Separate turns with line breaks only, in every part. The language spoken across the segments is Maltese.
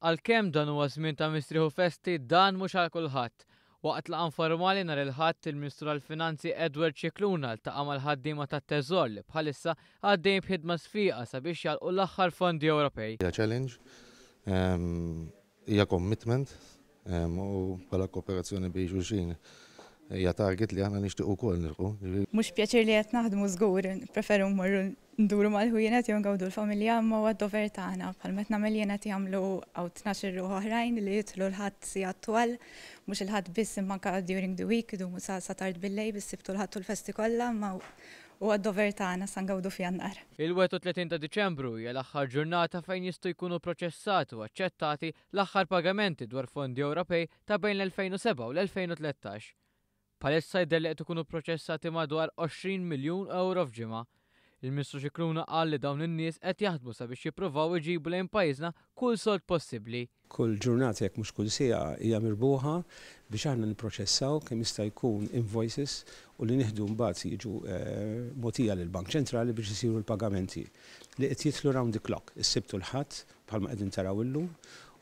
Għalkemm dan huwa żmien ta' mistriħu festi dan mhux għal kulħadd. Waqt laqan formali nar il-ħadd il-Ministru għall-Finanzi Edward Ċikluna ta' għamal ħaddiema tat teżor li bħalissa għaddejn bħidma sfiqa sabiex jalqu l-aħħar fondi Ewropej.
Hija challenge, ehm, hija commitment ehm, u bħala kooperazzjoni biex xulxin hija target li aħna nixtieq ukoll nilqu.
Mhux pjaċir li qed naħdmu żgur, preferu mmorru nduru mal-ħujienet jew għawdu l-familja ma huwa d-dover tagħna bħalma qed nagħmel jien qed jagħmlu għaw tnaxir ruħ oħrajn li jidħlu l-ħadd si għattual, mhux il-ħadd biss imma during the week du sa tard billej biss sibtu l-ħadd u l-festi kollha ma u għad-dover tagħna san gawdu
f'jannar. Il-31 ta' Diċembru hija l-aħħar ġurnata fejn jistgħu jkunu proċessati u aċċettati l-aħħar pagamenti dwar fondi Ewropej ta' bejn l-2007 u l-2013. Palessa jidher li qed ikunu proċessati madwar 20 miljun euro f'ġimgħa. Il-Ministru Xikruna qal li dawn in-nies qed jaħdmu sabiex jippruvaw iġibu lejn pajjiżna kull sold possibbli.
Kull ġurnata jekk mhux kull sija hija mirbuħa biex aħna nipproċessaw kemm jista' jkun invoices u li nieħdu mbagħad jiġu eh, motija lill bank Ċentrali biex isiru l-pagamenti li qed jitlu round the clock, is-sibtu l-ħadd bħalma qegħdin taraw illum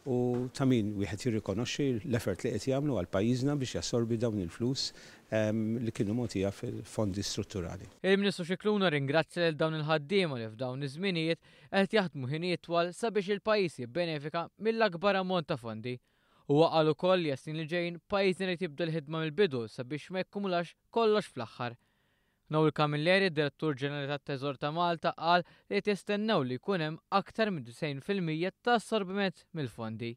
u ta' min wieħed jirrikonoxxi l-effert li qed jagħmlu għal pajjiżna biex jassorbi dawn il-flus ehm, li kienu motija fil-fondi strutturali.
Il-Ministru Xikluna ringrazzja lil dawn il-ħaddiema li f'dawn iż-żminijiet qed jaħdmu ħin itwal sabiex il-pajjiż jibbenefika mill-akbar ammont ta' fondi. U għal ukoll jasin li ġejn pajjiżna li tibda l-ħidma mill-bidu sabiex ma jkumulax kollox fl-aħħar. Noel Camilleri, direttur ġenerali tat teżor ta' Malta, qal li tistennew li jkun hemm aktar minn 90% ta' sorbiment mill-fondi.